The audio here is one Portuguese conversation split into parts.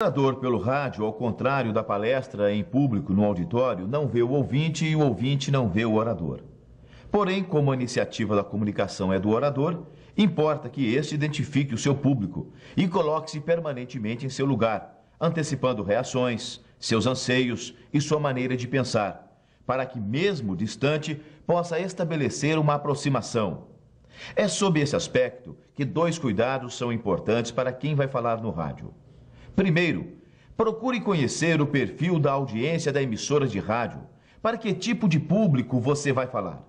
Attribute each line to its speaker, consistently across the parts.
Speaker 1: Senador pelo rádio, ao contrário da palestra em público no auditório, não vê o ouvinte e o ouvinte não vê o orador. Porém, como a iniciativa da comunicação é do orador, importa que este identifique o seu público e coloque-se permanentemente em seu lugar, antecipando reações, seus anseios e sua maneira de pensar, para que, mesmo distante, possa estabelecer uma aproximação. É sob esse aspecto que dois cuidados são importantes para quem vai falar no rádio. Primeiro, procure conhecer o perfil da audiência da emissora de rádio. Para que tipo de público você vai falar?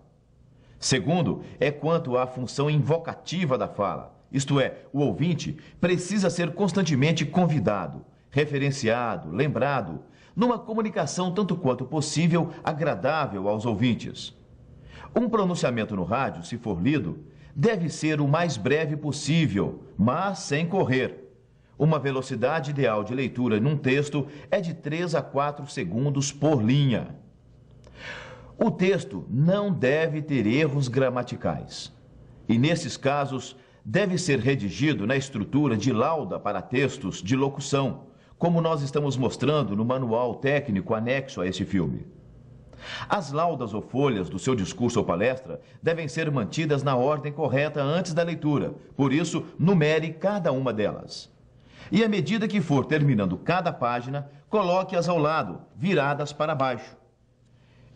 Speaker 1: Segundo, é quanto à função invocativa da fala. Isto é, o ouvinte precisa ser constantemente convidado, referenciado, lembrado, numa comunicação tanto quanto possível agradável aos ouvintes. Um pronunciamento no rádio, se for lido, deve ser o mais breve possível, mas sem correr. Uma velocidade ideal de leitura num texto é de 3 a 4 segundos por linha. O texto não deve ter erros gramaticais. E nesses casos, deve ser redigido na estrutura de lauda para textos de locução, como nós estamos mostrando no manual técnico anexo a este filme. As laudas ou folhas do seu discurso ou palestra devem ser mantidas na ordem correta antes da leitura, por isso, numere cada uma delas. E à medida que for terminando cada página, coloque-as ao lado, viradas para baixo.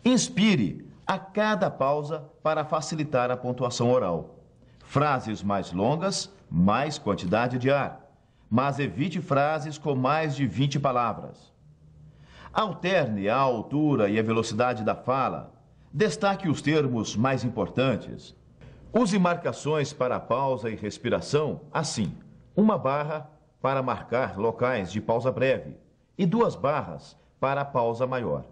Speaker 1: Inspire a cada pausa para facilitar a pontuação oral. Frases mais longas, mais quantidade de ar, mas evite frases com mais de 20 palavras. Alterne a altura e a velocidade da fala. Destaque os termos mais importantes. Use marcações para pausa e respiração, assim, uma barra para marcar locais de pausa breve e duas barras para a pausa maior.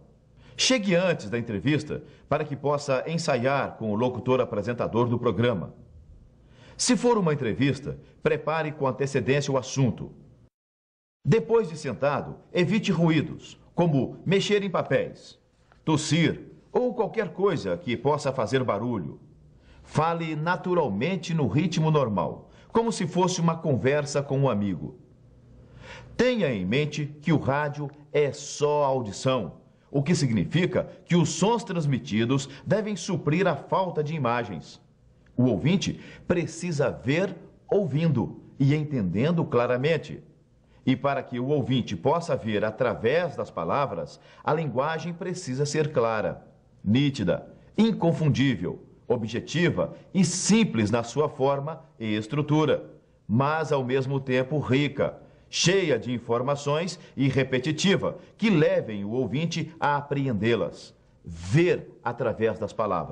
Speaker 1: Chegue antes da entrevista para que possa ensaiar com o locutor apresentador do programa. Se for uma entrevista, prepare com antecedência o assunto. Depois de sentado, evite ruídos, como mexer em papéis, tossir ou qualquer coisa que possa fazer barulho. Fale naturalmente no ritmo normal, como se fosse uma conversa com um amigo. Tenha em mente que o rádio é só audição, o que significa que os sons transmitidos devem suprir a falta de imagens. O ouvinte precisa ver ouvindo e entendendo claramente. E para que o ouvinte possa ver através das palavras, a linguagem precisa ser clara, nítida, inconfundível objetiva e simples na sua forma e estrutura, mas ao mesmo tempo rica, cheia de informações e repetitiva, que levem o ouvinte a apreendê-las, ver através das palavras.